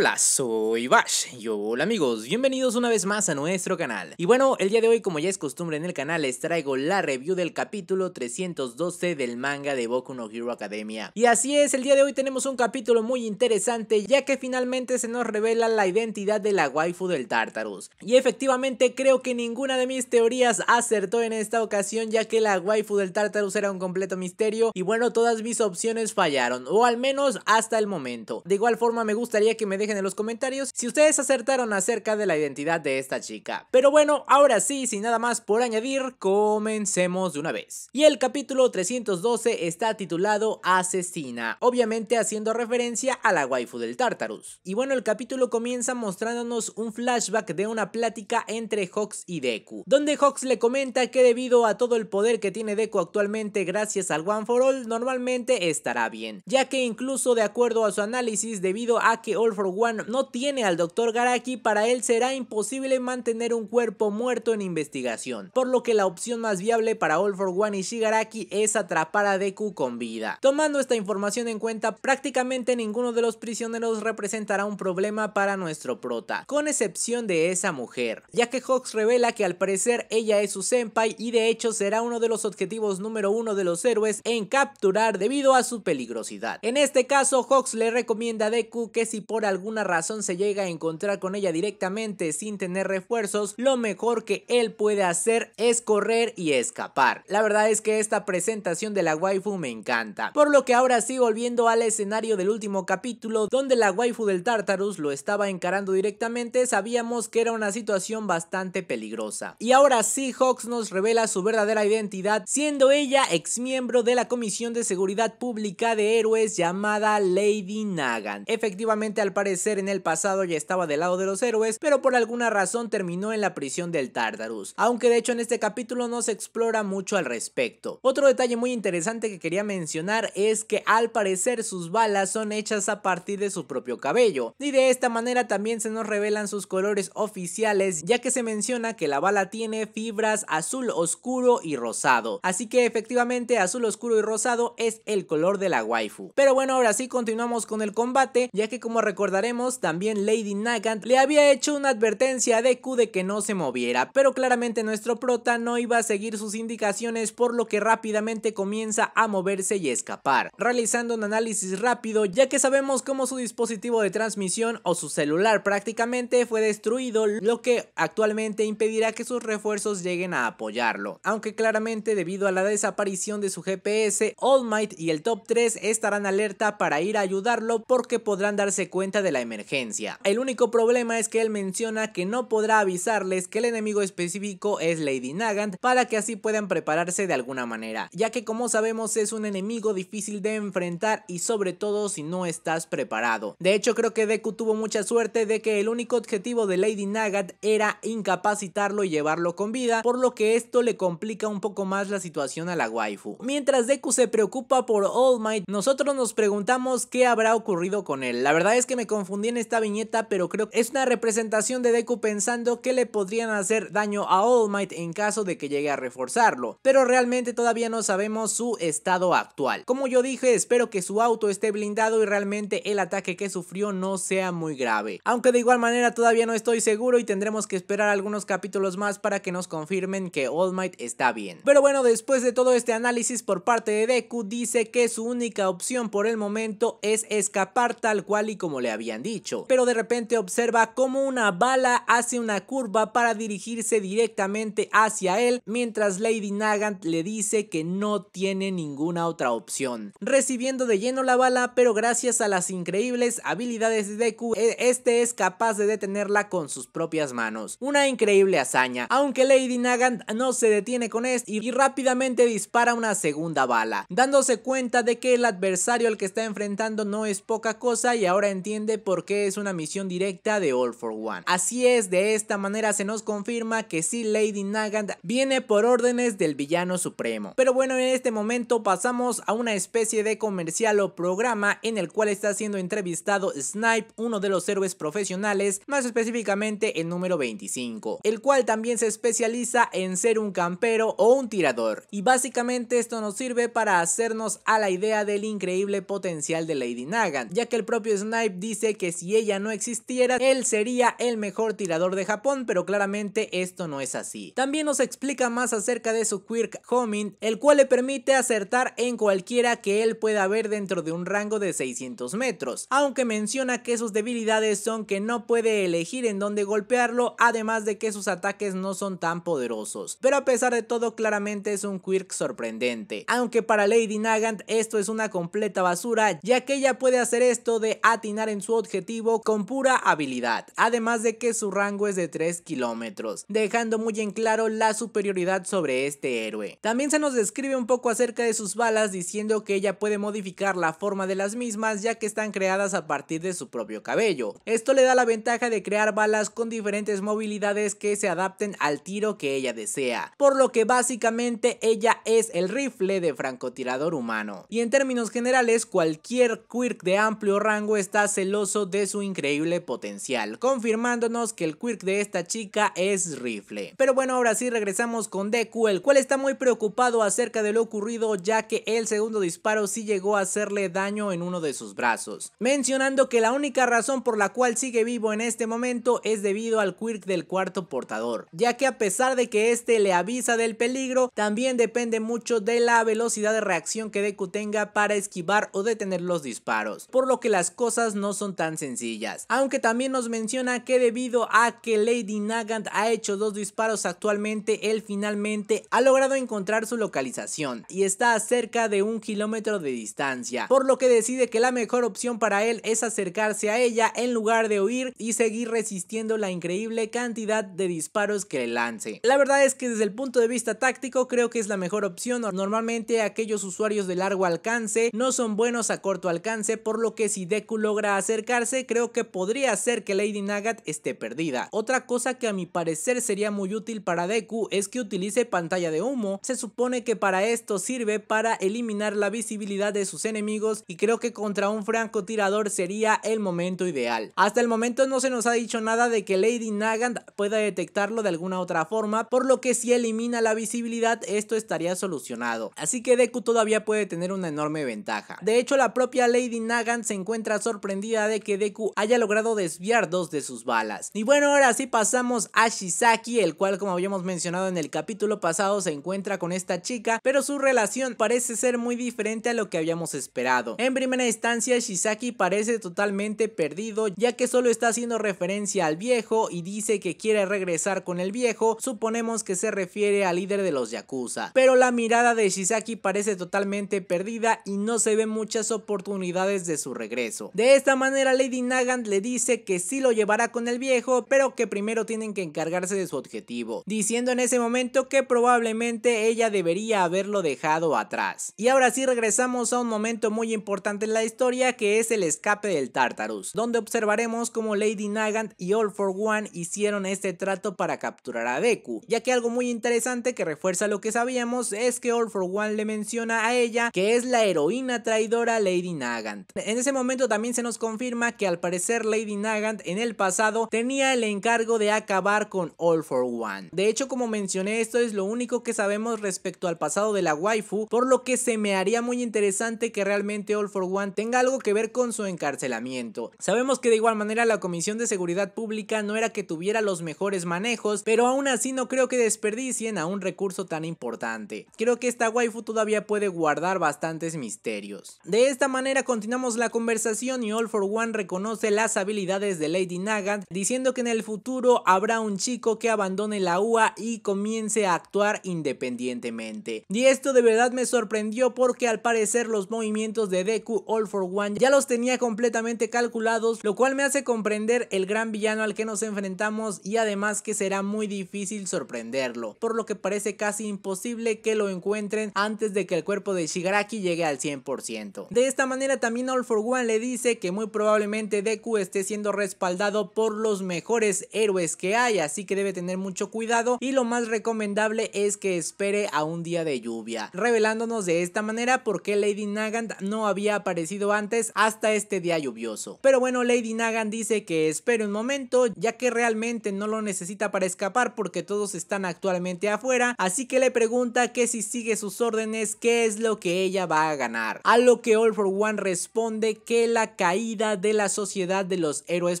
Hola, soy Bash y hola amigos, bienvenidos una vez más a nuestro canal. Y bueno, el día de hoy como ya es costumbre en el canal les traigo la review del capítulo 312 del manga de Boku no Hero Academia. Y así es, el día de hoy tenemos un capítulo muy interesante ya que finalmente se nos revela la identidad de la waifu del Tartarus. Y efectivamente creo que ninguna de mis teorías acertó en esta ocasión ya que la waifu del Tartarus era un completo misterio y bueno todas mis opciones fallaron o al menos hasta el momento. De igual forma me gustaría que me dejen en los comentarios si ustedes acertaron acerca de la identidad de esta chica. Pero bueno, ahora sí, sin nada más por añadir, comencemos de una vez. Y el capítulo 312 está titulado Asesina, obviamente haciendo referencia a la waifu del Tartarus. Y bueno, el capítulo comienza mostrándonos un flashback de una plática entre Hawks y Deku, donde Hawks le comenta que debido a todo el poder que tiene Deku actualmente gracias al One for All, normalmente estará bien, ya que incluso de acuerdo a su análisis, debido a que All for no tiene al Dr. Garaki, para él será imposible mantener un cuerpo muerto en investigación, por lo que la opción más viable para All for One y Shigaraki es atrapar a Deku con vida. Tomando esta información en cuenta, prácticamente ninguno de los prisioneros representará un problema para nuestro prota, con excepción de esa mujer, ya que Hawks revela que al parecer ella es su senpai y de hecho será uno de los objetivos número uno de los héroes en capturar debido a su peligrosidad. En este caso, Hawks le recomienda a Deku que si por algún una razón se llega a encontrar con ella directamente sin tener refuerzos, lo mejor que él puede hacer es correr y escapar. La verdad es que esta presentación de la waifu me encanta. Por lo que ahora sí volviendo al escenario del último capítulo donde la waifu del Tartarus lo estaba encarando directamente, sabíamos que era una situación bastante peligrosa. Y ahora sí Hawks nos revela su verdadera identidad siendo ella ex miembro de la Comisión de Seguridad Pública de Héroes llamada Lady Nagan. Efectivamente al parecer ser en el pasado ya estaba del lado de los héroes, pero por alguna razón terminó en la prisión del Tartarus, aunque de hecho en este capítulo no se explora mucho al respecto. Otro detalle muy interesante que quería mencionar es que al parecer sus balas son hechas a partir de su propio cabello, y de esta manera también se nos revelan sus colores oficiales ya que se menciona que la bala tiene fibras azul oscuro y rosado, así que efectivamente azul oscuro y rosado es el color de la waifu. Pero bueno, ahora sí continuamos con el combate, ya que como recuerda también Lady Nagant le había hecho una advertencia a Deku de que no se moviera, pero claramente nuestro prota no iba a seguir sus indicaciones por lo que rápidamente comienza a moverse y escapar, realizando un análisis rápido ya que sabemos cómo su dispositivo de transmisión o su celular prácticamente fue destruido, lo que actualmente impedirá que sus refuerzos lleguen a apoyarlo, aunque claramente debido a la desaparición de su GPS, All Might y el Top 3 estarán alerta para ir a ayudarlo porque podrán darse cuenta de la emergencia. El único problema es que él menciona que no podrá avisarles que el enemigo específico es Lady Nagant para que así puedan prepararse de alguna manera, ya que como sabemos es un enemigo difícil de enfrentar y sobre todo si no estás preparado. De hecho creo que Deku tuvo mucha suerte de que el único objetivo de Lady Nagant era incapacitarlo y llevarlo con vida, por lo que esto le complica un poco más la situación a la waifu. Mientras Deku se preocupa por All Might, nosotros nos preguntamos qué habrá ocurrido con él. La verdad es que me confundí en esta viñeta, pero creo que es una representación de Deku pensando que le podrían hacer daño a All Might en caso de que llegue a reforzarlo, pero realmente todavía no sabemos su estado actual. Como yo dije, espero que su auto esté blindado y realmente el ataque que sufrió no sea muy grave. Aunque de igual manera todavía no estoy seguro y tendremos que esperar algunos capítulos más para que nos confirmen que All Might está bien. Pero bueno, después de todo este análisis por parte de Deku, dice que su única opción por el momento es escapar tal cual y como le había dicho, pero de repente observa cómo una bala hace una curva para dirigirse directamente hacia él, mientras Lady Nagant le dice que no tiene ninguna otra opción. Recibiendo de lleno la bala, pero gracias a las increíbles habilidades de Deku, este es capaz de detenerla con sus propias manos. Una increíble hazaña, aunque Lady Nagant no se detiene con esto y rápidamente dispara una segunda bala, dándose cuenta de que el adversario al que está enfrentando no es poca cosa y ahora entiende porque es una misión directa de All for One. Así es, de esta manera se nos confirma que sí Lady Nagant viene por órdenes del villano supremo. Pero bueno, en este momento pasamos a una especie de comercial o programa en el cual está siendo entrevistado Snipe, uno de los héroes profesionales, más específicamente el número 25, el cual también se especializa en ser un campero o un tirador. Y básicamente esto nos sirve para hacernos a la idea del increíble potencial de Lady Nagant ya que el propio Snipe dice que si ella no existiera, él sería el mejor tirador de Japón, pero claramente esto no es así. También nos explica más acerca de su quirk Homing, el cual le permite acertar en cualquiera que él pueda ver dentro de un rango de 600 metros, aunque menciona que sus debilidades son que no puede elegir en dónde golpearlo, además de que sus ataques no son tan poderosos. Pero a pesar de todo, claramente es un quirk sorprendente, aunque para Lady Nagant esto es una completa basura, ya que ella puede hacer esto de atinar en su objetivo con pura habilidad, además de que su rango es de 3 kilómetros, dejando muy en claro la superioridad sobre este héroe. También se nos describe un poco acerca de sus balas diciendo que ella puede modificar la forma de las mismas ya que están creadas a partir de su propio cabello. Esto le da la ventaja de crear balas con diferentes movilidades que se adapten al tiro que ella desea, por lo que básicamente ella es el rifle de francotirador humano. Y en términos generales cualquier quirk de amplio rango está celoso de su increíble potencial, confirmándonos que el quirk de esta chica es rifle. Pero bueno, ahora sí regresamos con Deku, el cual está muy preocupado acerca de lo ocurrido ya que el segundo disparo sí llegó a hacerle daño en uno de sus brazos, mencionando que la única razón por la cual sigue vivo en este momento es debido al quirk del cuarto portador, ya que a pesar de que este le avisa del peligro, también depende mucho de la velocidad de reacción que Deku tenga para esquivar o detener los disparos, por lo que las cosas no son tan sencillas. Aunque también nos menciona que debido a que Lady Nagant ha hecho dos disparos actualmente, él finalmente ha logrado encontrar su localización y está a cerca de un kilómetro de distancia, por lo que decide que la mejor opción para él es acercarse a ella en lugar de huir y seguir resistiendo la increíble cantidad de disparos que le lance. La verdad es que desde el punto de vista táctico creo que es la mejor opción, normalmente aquellos usuarios de largo alcance no son buenos a corto alcance, por lo que si Deku logra hacer creo que podría ser que Lady Nagat esté perdida. Otra cosa que a mi parecer sería muy útil para Deku es que utilice pantalla de humo. Se supone que para esto sirve para eliminar la visibilidad de sus enemigos y creo que contra un francotirador sería el momento ideal. Hasta el momento no se nos ha dicho nada de que Lady Nagant pueda detectarlo de alguna otra forma, por lo que si elimina la visibilidad esto estaría solucionado. Así que Deku todavía puede tener una enorme ventaja. De hecho la propia Lady Nagant se encuentra sorprendida de que Deku haya logrado desviar dos de sus balas. Y bueno, ahora sí pasamos a Shizaki el cual como habíamos mencionado en el capítulo pasado se encuentra con esta chica, pero su relación parece ser muy diferente a lo que habíamos esperado. En primera instancia, Shizaki parece totalmente perdido, ya que solo está haciendo referencia al viejo y dice que quiere regresar con el viejo, suponemos que se refiere al líder de los Yakuza. Pero la mirada de Shizaki parece totalmente perdida y no se ven muchas oportunidades de su regreso. De esta manera, Lady Nagant le dice que sí lo llevará con el viejo, pero que primero tienen que encargarse de su objetivo, diciendo en ese momento que probablemente ella debería haberlo dejado atrás. Y ahora sí regresamos a un momento muy importante en la historia que es el escape del Tartarus, donde observaremos cómo Lady Nagant y All for One hicieron este trato para capturar a Deku, ya que algo muy interesante que refuerza lo que sabíamos es que All for One le menciona a ella que es la heroína traidora Lady Nagant. En ese momento también se nos confirma que al parecer Lady Nagant en el pasado tenía el encargo de acabar con All for One. De hecho, como mencioné, esto es lo único que sabemos respecto al pasado de la waifu, por lo que se me haría muy interesante que realmente All for One tenga algo que ver con su encarcelamiento. Sabemos que de igual manera la Comisión de Seguridad Pública no era que tuviera los mejores manejos, pero aún así no creo que desperdicien a un recurso tan importante. Creo que esta waifu todavía puede guardar bastantes misterios. De esta manera continuamos la conversación y All for One reconoce las habilidades de Lady Nagant, diciendo que en el futuro habrá un chico que abandone la UA y comience a actuar independientemente. Y esto de verdad me sorprendió porque al parecer los movimientos de Deku All for One ya los tenía completamente calculados, lo cual me hace comprender el gran villano al que nos enfrentamos y además que será muy difícil sorprenderlo, por lo que parece casi imposible que lo encuentren antes de que el cuerpo de Shigaraki llegue al 100%. De esta manera también All for One le dice que muy probablemente probablemente Deku esté siendo respaldado por los mejores héroes que hay, así que debe tener mucho cuidado y lo más recomendable es que espere a un día de lluvia, revelándonos de esta manera por qué Lady Nagant no había aparecido antes hasta este día lluvioso. Pero bueno, Lady Nagant dice que espere un momento, ya que realmente no lo necesita para escapar porque todos están actualmente afuera, así que le pregunta que si sigue sus órdenes, qué es lo que ella va a ganar. A lo que All for One responde que la caída de la sociedad de los héroes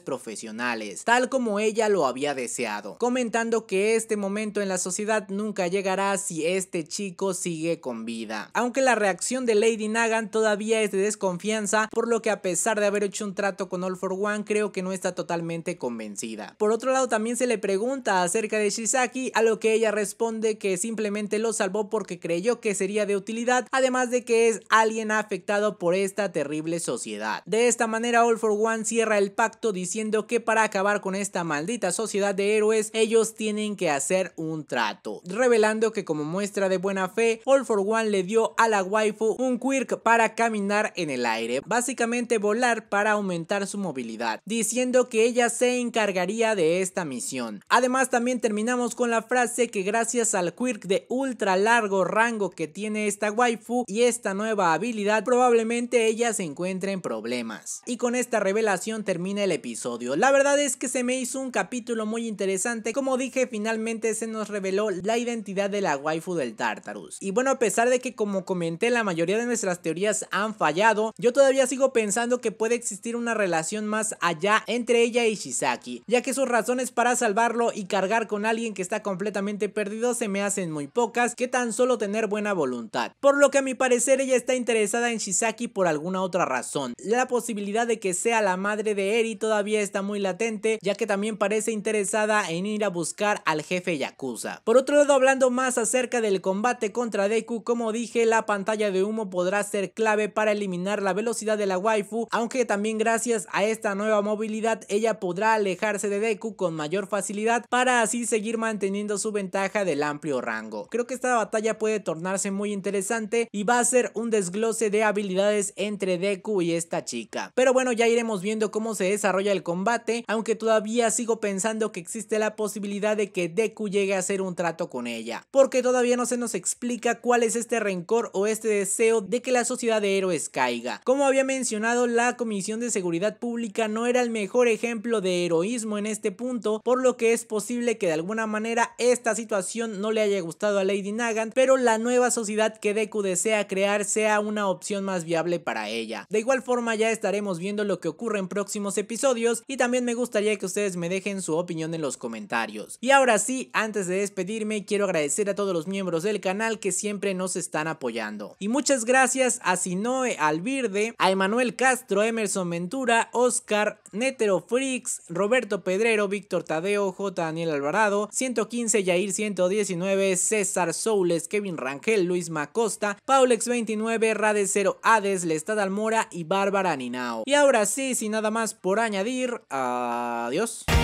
profesionales, tal como ella lo había deseado, comentando que este momento en la sociedad nunca llegará si este chico sigue con vida. Aunque la reacción de Lady Nagan todavía es de desconfianza, por lo que a pesar de haber hecho un trato con All for One, creo que no está totalmente convencida. Por otro lado, también se le pregunta acerca de Shizaki, a lo que ella responde que simplemente lo salvó porque creyó que sería de utilidad, además de que es alguien afectado por esta terrible sociedad. De esta manera All for One cierra el pacto diciendo que para acabar con esta maldita sociedad de héroes ellos tienen que hacer un trato, revelando que como muestra de buena fe All for One le dio a la waifu un quirk para caminar en el aire, básicamente volar para aumentar su movilidad, diciendo que ella se encargaría de esta misión. Además también terminamos con la frase que gracias al quirk de ultra largo rango que tiene esta waifu y esta nueva habilidad probablemente ella se encuentre en problemas. Y con con esta revelación termina el episodio. La verdad es que se me hizo un capítulo muy interesante. Como dije, finalmente se nos reveló la identidad de la waifu del Tartarus. Y bueno, a pesar de que como comenté la mayoría de nuestras teorías han fallado, yo todavía sigo pensando que puede existir una relación más allá entre ella y Shizaki, ya que sus razones para salvarlo y cargar con alguien que está completamente perdido se me hacen muy pocas que tan solo tener buena voluntad. Por lo que a mi parecer ella está interesada en Shizaki por alguna otra razón. La posibilidad de que sea la madre de Eri todavía está muy latente, ya que también parece interesada en ir a buscar al jefe Yakuza. Por otro lado, hablando más acerca del combate contra Deku, como dije, la pantalla de humo podrá ser clave para eliminar la velocidad de la waifu, aunque también gracias a esta nueva movilidad ella podrá alejarse de Deku con mayor facilidad para así seguir manteniendo su ventaja del amplio rango. Creo que esta batalla puede tornarse muy interesante y va a ser un desglose de habilidades entre Deku y esta chica. Pero bueno, ya iremos viendo cómo se desarrolla el combate, aunque todavía sigo pensando que existe la posibilidad de que Deku llegue a hacer un trato con ella, porque todavía no se nos explica cuál es este rencor o este deseo de que la sociedad de héroes caiga. Como había mencionado, la Comisión de Seguridad Pública no era el mejor ejemplo de heroísmo en este punto, por lo que es posible que de alguna manera esta situación no le haya gustado a Lady Nagant, pero la nueva sociedad que Deku desea crear sea una opción más viable para ella. De igual forma ya estaremos viendo lo que ocurre en próximos episodios y también me gustaría que ustedes me dejen su opinión en los comentarios. Y ahora sí, antes de despedirme, quiero agradecer a todos los miembros del canal que siempre nos están apoyando. Y muchas gracias a Sinoe Alvirde, a Emanuel Castro, Emerson Ventura, Oscar, Netero Freaks, Roberto Pedrero, Víctor Tadeo, J. Daniel Alvarado, 115, Yair 119, César Soules, Kevin Rangel, Luis Macosta, Paulex 29, Rade 0 Hades, Lestad Almora y Bárbara Ninao. Y ahora ahora sí, sin nada más por añadir, adiós.